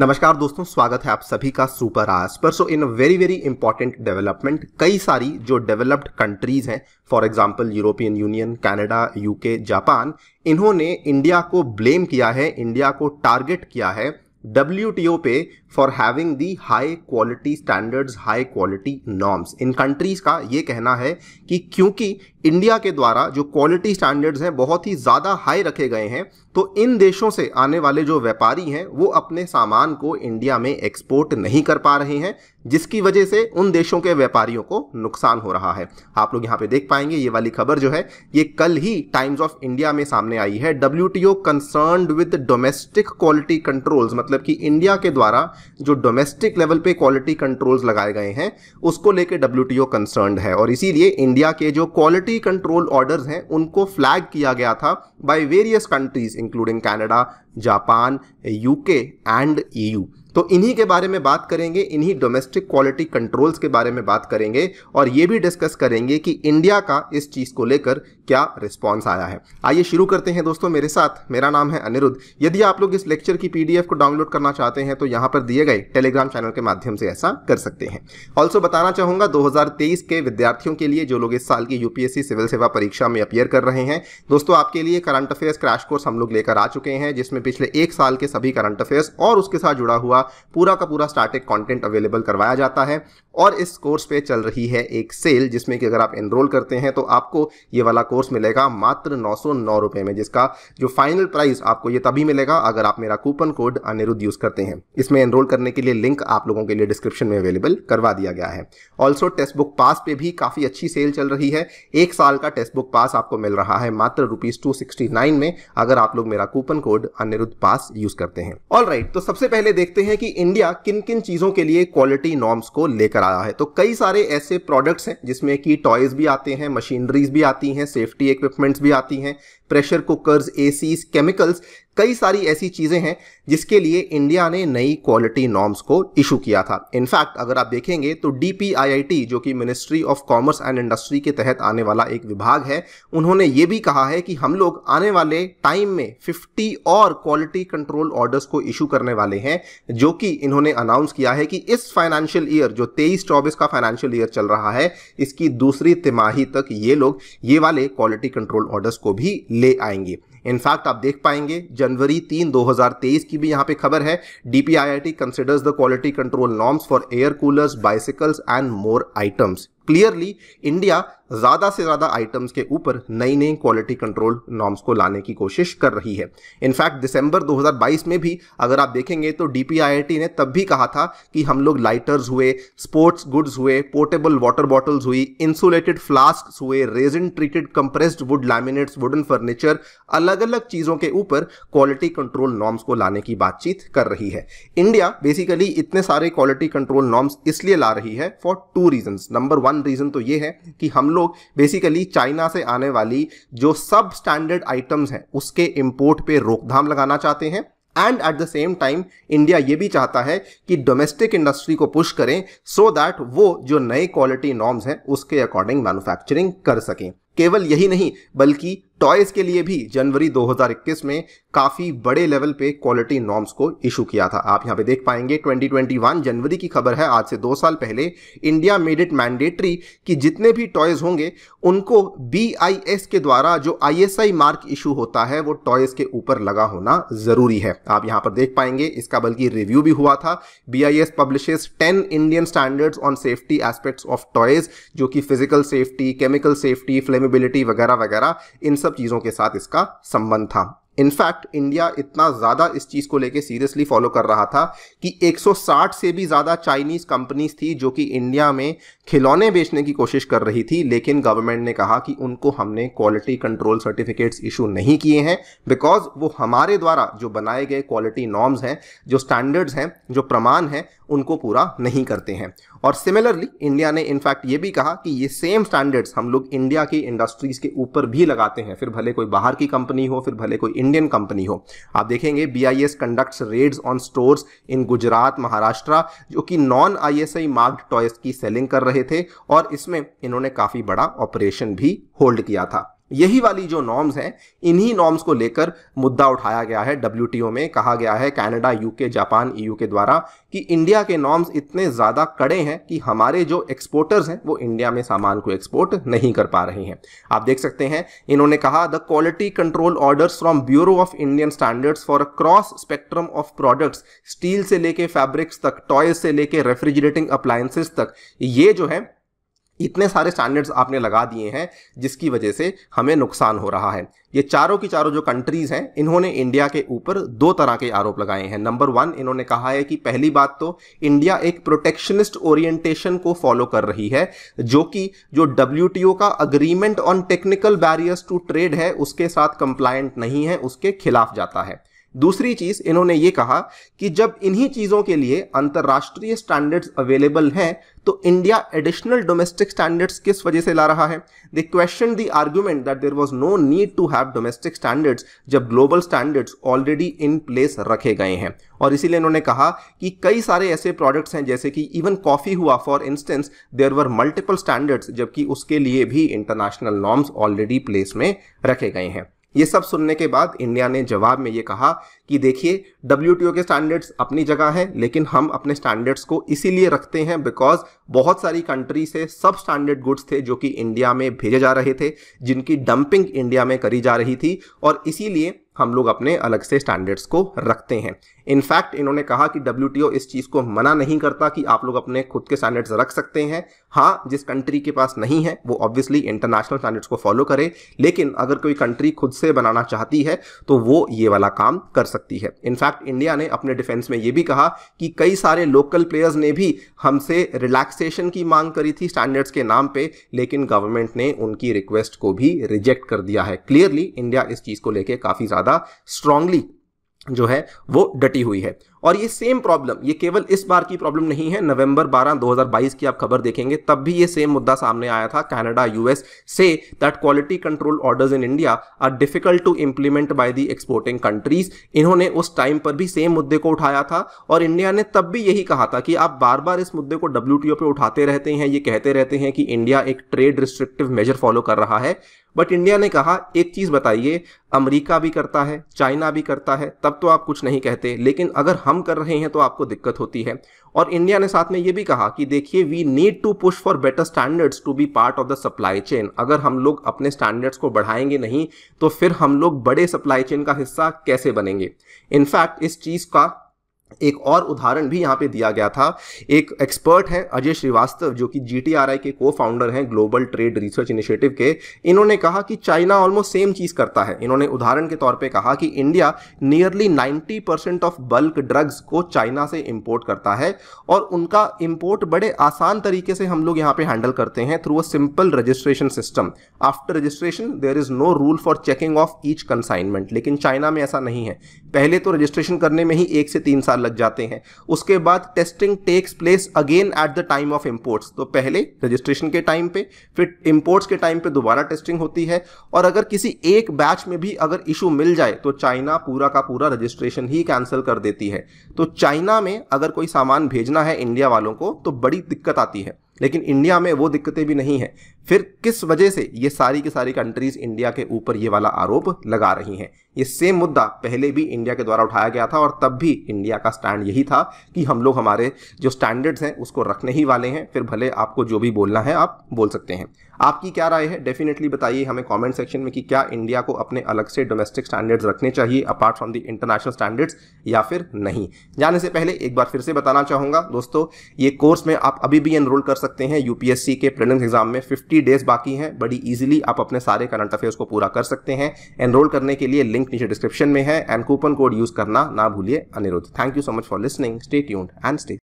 नमस्कार दोस्तों स्वागत है आप सभी का सुपर आज पर so in very very important development कई सारी जो डेवलप्ड कंट्रीज हैं for example European Union Canada UK Japan इन्होंने इंडिया को ब्लेम किया है इंडिया को टारगेट किया है डब्ल्यू पे for having the high quality standards high quality norms इन कंट्रीज का ये कहना है कि क्योंकि इंडिया के द्वारा जो क्वालिटी स्टैंडर्ड्स हैं बहुत ही ज़्यादा हाई रखे गए हैं तो इन देशों से आने वाले जो व्यापारी हैं वो अपने सामान को इंडिया में एक्सपोर्ट नहीं कर पा रहे हैं जिसकी वजह से उन देशों के व्यापारियों को नुकसान हो रहा है आप लोग यहाँ पे देख पाएंगे ये वाली खबर जो है ये कल ही टाइम्स ऑफ इंडिया में सामने आई है W T O concern with domestic quality controls मतलब कि इंडिया के द्वारा जो डोमेस्टिक लेवल पे क्वालिटी कंट्रोल्स लगाए गए हैं उसको लेके डब्ल्यू कंसर्न है और इसीलिए इंडिया के जो क्वालिटी कंट्रोल ऑर्डर्स हैं उनको फ्लैग किया गया था by various countries including Canada Japan UK and EU तो इन्हीं के बारे में बात करेंगे इन्हीं डोमेस्टिक क्वालिटी कंट्रोल्स के बारे में बात करेंगे और ये भी डिस्कस करेंगे कि इंडिया का इस चीज़ को लेकर क्या रिस्पॉन्स आया है आइए शुरू करते हैं दोस्तों मेरे साथ मेरा नाम है अनिरुद्ध यदि आप लोग इस लेक्चर की पीडीएफ को डाउनलोड करना चाहते हैं तो यहाँ पर दिए गए टेलीग्राम चैनल के माध्यम से ऐसा कर सकते हैं ऑल्सो बताना चाहूँगा दो के विद्यार्थियों के लिए जो लोग इस साल की यूपीएससी सिविल सेवा परीक्षा में अपियर कर रहे हैं दोस्तों आपके लिए करंट अफेयर्स क्रैश कोर्स हम लोग लेकर आ चुके हैं जिसमें पिछले एक साल के सभी करंट अफेयर्स और उसके साथ जुड़ा हुआ पूरा का पूरा स्टार्टेड कंटेंट अवेलेबल करवाया जाता है और इस कोर्स पे चल रही है एक सेल जिसमें कि अगर आप एनरोल करते हैं तो आपको ये वाला कोर्स मिलेगा मात्र नौ सौ में जिसका जो फाइनल प्राइस आपको ये तभी मिलेगा अगर आप मेरा कूपन कोड अनिरुद्ध यूज़ करते हैं इसमें एनरोल करने के लिए लिंक आप लोगों के लिए डिस्क्रिप्शन में अवेलेबल करवा दिया गया है ऑल्सो टेक्स्ट बुक पास पे भी काफ़ी अच्छी सेल चल रही है एक साल का टेक्स्ट बुक पास आपको मिल रहा है मात्र रुपीज़ टू में अगर आप लोग मेरा कूपन कोड अनिरुद्ध पास यूज़ करते हैं ऑल right, तो सबसे पहले देखते हैं हैं कि इंडिया किन किन चीज़ों के लिए क्वालिटी नॉर्म्स को लेकर आया है तो कई सारे ऐसे प्रोडक्ट्स हैं जिसमें कि टॉयज़ भी आते हैं मशीनरीज भी आती हैं सेफ्टी इक्विपमेंट्स भी आती हैं प्रेशर कुकर्स एसीज केमिकल्स कई सारी ऐसी चीज़ें हैं जिसके लिए इंडिया ने नई क्वालिटी नॉर्म्स को इशू किया था इनफैक्ट अगर आप देखेंगे तो डी जो कि ministry of commerce and industry के तहत आने वाला एक विभाग है उन्होंने ये भी कहा है कि हम लोग आने वाले टाइम में 50 और क्वालिटी कंट्रोल ऑर्डर्स को इशू करने वाले हैं जो जो कि इन्होंने अनाउंस किया है कि इस फाइनेंशियल ईयर जो तेईस चौबीस का फाइनेंशियल ईयर चल रहा है इसकी दूसरी तिमाही तक ये लोग ये वाले क्वालिटी कंट्रोल ऑर्डर्स को भी ले आएंगे इनफैक्ट आप देख पाएंगे जनवरी तीन 2023 की भी यहां पे खबर है DPIIT considers the quality control norms for air coolers bicycles and more items clearly India ज़्यादा से ज़्यादा आइटम्स के ऊपर नई नई क्वालिटी कंट्रोल नॉर्म्स को लाने की कोशिश कर रही है इनफैक्ट दिसंबर 2022 में भी अगर आप देखेंगे तो डी ने तब भी कहा था कि हम लोग लाइटर्स हुए स्पोर्ट्स गुड्स हुए पोर्टेबल वाटर बॉटल्स हुई इंसुलेटेड फ्लास्क हुए resin treated compressed wood laminates wooden furniture अलग अलग चीज़ों के ऊपर क्वालिटी कंट्रोल नॉर्म्स को लाने की बातचीत कर रही है इंडिया बेसिकली इतने सारे क्वालिटी कंट्रोल नॉर्म्स इसलिए ला रही है for two reason number one reason तो ये है कि हम लोग बेसिकली चाइना से आने वाली जो सब स्टैंडर्ड आइटम्स हैं उसके इम्पोर्ट पे रोकथाम लगाना चाहते हैं and at the same time India ये भी चाहता है कि डोमेस्टिक इंडस्ट्री को पुश करें सो so दैट वो जो नए क्वालिटी नॉर्म्स हैं उसके अकॉर्डिंग मैन्युफैक्चरिंग कर सकें केवल यही नहीं बल्कि टॉयज के लिए भी जनवरी 2021 में काफी बड़े लेवल पे क्वालिटी नॉर्म्स को इशू किया था आप यहां पे देख पाएंगे 2021 जनवरी की खबर है आज से दो साल पहले इंडिया मेड इट मैंडेटरी कि जितने भी टॉयज होंगे उनको बी के द्वारा जो आई मार्क इशू होता है वो टॉयज के ऊपर लगा होना जरूरी है आप यहां पर देख पाएंगे इसका बल्कि रिव्यू भी हुआ था B I S publishes ten Indian standard on safety aspect of toys जो कि physical safety chemical safety flammability वगैरह वगैरह इन सब चीज़ों के साथ इसका संबंध था इनफैक्ट इंडिया इतना ज़्यादा इस चीज़ को लेके सीरियसली फॉलो कर रहा था कि 160 से भी ज़्यादा चाइनीज़ कंपनीज थी जो कि इंडिया में खिलौने बेचने की कोशिश कर रही थी लेकिन गवर्नमेंट ने कहा कि उनको हमने क्वालिटी कंट्रोल सर्टिफिकेट्स इशू नहीं किए हैं बिकॉज वो हमारे द्वारा जो बनाए गए क्वालिटी नॉर्म्स हैं जो स्टैंडर्ड्स हैं जो प्रमाण हैं उनको पूरा नहीं करते हैं और सिमिलरली इंडिया ने इनफैक्ट ये भी कहा कि ये सेम स्टैंडर्ड्स हम लोग इंडिया की इंडस्ट्रीज़ के ऊपर भी लगाते हैं फिर भले कोई बाहर की कंपनी हो फिर भले कोई इंडियन कंपनी हो आप देखेंगे B I S conducts raids on stores in Gujarat Maharashtra जो कि non I S I marked toys की सेलिंग कर रहे थे और इसमें इन्होंने काफ़ी बड़ा ऑपरेशन भी होल्ड किया था यही वाली जो नॉर्म्स हैं इन्हीं नॉर्म्स को लेकर मुद्दा उठाया गया है डब्ल्यू में कहा गया है कनाडा यूके जापान ईयू के द्वारा कि इंडिया के नॉर्म्स इतने ज़्यादा कड़े हैं कि हमारे जो एक्सपोर्टर्स हैं वो इंडिया में सामान को एक्सपोर्ट नहीं कर पा रहे हैं आप देख सकते हैं इन्होंने कहा the quality control orders from Bureau of Indian Standards for a cross spectrum of products steel से लेके फैब्रिक्स तक टॉयज से लेके रेफ्रिजरेटिंग अप्लायंसेस तक ये जो है इतने सारे स्टैंडर्ड्स आपने लगा दिए हैं जिसकी वजह से हमें नुकसान हो रहा है ये चारों की चारों जो कंट्रीज़ हैं इन्होंने इंडिया के ऊपर दो तरह के आरोप लगाए हैं नंबर वन इन्होंने कहा है कि पहली बात तो इंडिया एक प्रोटेक्शनिस्ट ओरिएंटेशन को फॉलो कर रही है जो कि जो डब्ल्यू का agreement on technical barriers to trade है उसके साथ कंप्लायंट नहीं है उसके खिलाफ जाता है दूसरी चीज इन्होंने ये कहा कि जब इन्हीं चीजों के लिए अंतर्राष्ट्रीय स्टैंडर्ड्स अवेलेबल हैं तो इंडिया एडिशनल डोमेस्टिक स्टैंडर्ड्स किस वजह से ला रहा है they question the argument that there was no need to have domestic standards जब global standards already in place रखे गए हैं और इसीलिए इन्होंने कहा कि कई सारे ऐसे प्रोडक्ट्स हैं जैसे कि इवन कॉफी हुआ for instance there were multiple standards जबकि उसके लिए भी इंटरनेशनल नॉर्म्स ऑलरेडी प्लेस में रखे गए हैं ये सब सुनने के बाद इंडिया ने जवाब में ये कहा कि देखिए डब्ल्यू के स्टैंडर्ड्स अपनी जगह हैं लेकिन हम अपने स्टैंडर्ड्स को इसीलिए रखते हैं बिकॉज बहुत सारी कंट्री से सब स्टैंडर्ड गुड्स थे जो कि इंडिया में भेजे जा रहे थे जिनकी डंपिंग इंडिया में करी जा रही थी और इसीलिए हम लोग अपने अलग से स्टैंडर्ड्स को रखते हैं इनफैक्ट इन्होंने कहा कि डब्ल्यू इस चीज़ को मना नहीं करता कि आप लोग अपने खुद के स्टैंडर्ड्स रख सकते हैं हाँ जिस कंट्री के पास नहीं है वो ऑब्वियसली इंटरनेशनल स्टैंडर्ड्स को फॉलो करे लेकिन अगर कोई कंट्री खुद से बनाना चाहती है तो वो ये वाला काम कर सकती है इनफैक्ट इंडिया ने अपने डिफेंस में ये भी कहा कि कई सारे लोकल प्लेयर्स ने भी हमसे रिलैक्सेशन की मांग करी थी स्टैंडर्ड्स के नाम पर लेकिन गवर्नमेंट ने उनकी रिक्वेस्ट को भी रिजेक्ट कर दिया है क्लियरली इंडिया इस चीज़ को लेकर काफ़ी ज़्यादा ज़्यादा स्ट्रांगली जो है वो डटी हुई है और ये सेम प्रॉब्लम ये केवल इस बार की प्रॉब्लम नहीं है नवंबर 12 2022 की आप खबर देखेंगे तब भी ये सेम मुद्दा सामने आया था कनाडा यूएस से that quality control orders in India are difficult to implement by the exporting countries इन्होंने उस टाइम पर भी सेम मुद्दे को उठाया था और इंडिया ने तब भी यही कहा था कि आप बार बार इस मुद्दे को डब्ल्यू पे उठाते रहते हैं ये कहते रहते हैं कि इंडिया एक ट्रेड रिस्ट्रिक्टिव मेजर फॉलो कर रहा है बट इंडिया ने कहा एक चीज बताइए अमेरिका भी करता है चाइना भी करता है तब तो आप कुछ नहीं कहते लेकिन अगर हम हम कर रहे हैं तो आपको दिक्कत होती है और इंडिया ने साथ में ये भी कहा कि देखिए we need to push for better standards to be part of the supply chain अगर हम लोग अपने स्टैंडर्ड्स को बढ़ाएंगे नहीं तो फिर हम लोग बड़े सप्लाई चेन का हिस्सा कैसे बनेंगे इनफैक्ट इस चीज़ का एक और उदाहरण भी यहाँ पे दिया गया था एक एक्सपर्ट हैं अजय श्रीवास्तव जो कि जी के को फाउंडर हैं ग्लोबल ट्रेड रिसर्च इनिशिएटिव के इन्होंने कहा कि चाइना ऑलमोस्ट सेम चीज़ करता है इन्होंने उदाहरण के तौर पे कहा कि India nearly 90 percent of bulk drugs को चाइना से इम्पोर्ट करता है और उनका इम्पोर्ट बड़े आसान तरीके से हम लोग यहाँ पे हैंडल करते हैं through a simple registration system after registration there is no rule for checking of each consignment लेकिन चाइना में ऐसा नहीं है पहले तो रजिस्ट्रेशन करने में ही एक से तीन साल लग जाते हैं उसके बाद testing takes place again at the time of imports तो पहले रजिस्ट्रेशन के टाइम पे फिर इम्पोर्ट्स के टाइम पे दोबारा टेस्टिंग होती है और अगर किसी एक बैच में भी अगर इशू मिल जाए तो चाइना पूरा का पूरा रजिस्ट्रेशन ही कैंसिल कर देती है तो चाइना में अगर कोई सामान भेजना है इंडिया वालों को तो बड़ी दिक्कत आती है लेकिन इंडिया में वो दिक्कतें भी नहीं हैं फिर किस वजह से ये सारी की सारी कंट्रीज़ इंडिया के ऊपर ये वाला आरोप लगा रही हैं ये सेम मुद्दा पहले भी इंडिया के द्वारा उठाया गया था और तब भी इंडिया का स्टैंड यही था कि हम लोग हमारे जो स्टैंडर्ड्स हैं उसको रखने ही वाले हैं फिर भले आपको जो भी बोलना है आप बोल सकते हैं आपकी क्या राय है डेफिनेटली बताइए हमें कॉमेंट सेक्शन में कि क्या इंडिया को अपने अलग से डोमेस्टिक स्टैंडर्ड्स रखने चाहिए apart from the international standards या फिर नहीं जाने से पहले एक बार फिर से बताना चाहूँगा दोस्तों ये कोर्स में आप अभी भी एनरोल कर सकते हैं यूपीएससी के प्रीलिम्स एग्जाम में 50 डेज बाकी हैं बड़ी इजीली आप अपने सारे करंट अफेयर्स को पूरा कर सकते हैं एनरोल करने के लिए लिंक नीचे डिस्क्रिप्शन में है एंड कूपन कोड यूज करना ना भूलिए Anirudh thank you so much for listening stay tuned and stay